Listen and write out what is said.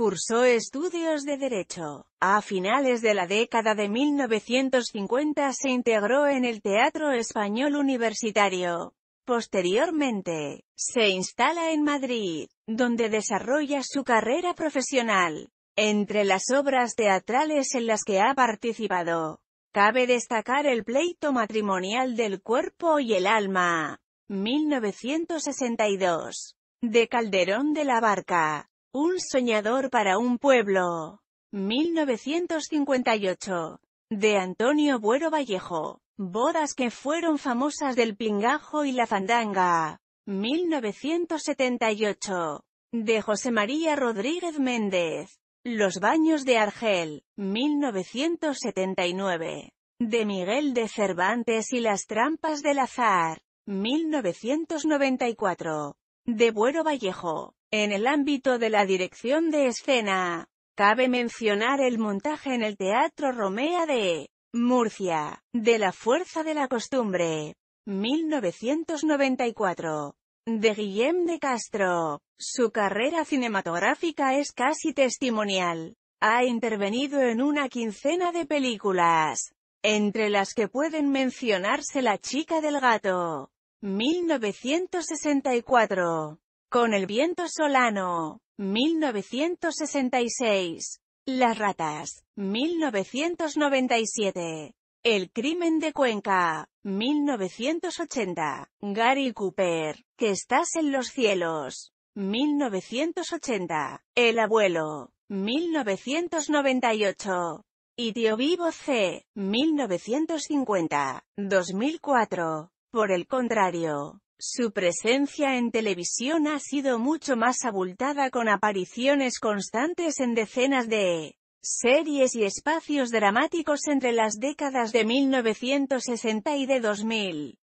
Cursó estudios de Derecho. A finales de la década de 1950 se integró en el Teatro Español Universitario. Posteriormente, se instala en Madrid, donde desarrolla su carrera profesional. Entre las obras teatrales en las que ha participado, cabe destacar El pleito matrimonial del cuerpo y el alma, 1962, de Calderón de la Barca, un soñador para un pueblo. 1958. De Antonio Buero Vallejo. Bodas que fueron famosas del pingajo y la fandanga. 1978. De José María Rodríguez Méndez. Los baños de Argel. 1979. De Miguel de Cervantes y las trampas del azar. 1994 de Buero Vallejo. En el ámbito de la dirección de escena, cabe mencionar el montaje en el Teatro Romea de Murcia, de La Fuerza de la Costumbre, 1994, de Guillem de Castro. Su carrera cinematográfica es casi testimonial. Ha intervenido en una quincena de películas, entre las que pueden mencionarse La Chica del Gato, 1964. Con el viento solano, 1966. Las ratas, 1997. El crimen de Cuenca, 1980. Gary Cooper, que estás en los cielos, 1980. El abuelo, 1998. Y Tío Vivo C, 1950, 2004. Por el contrario, su presencia en televisión ha sido mucho más abultada con apariciones constantes en decenas de series y espacios dramáticos entre las décadas de 1960 y de 2000.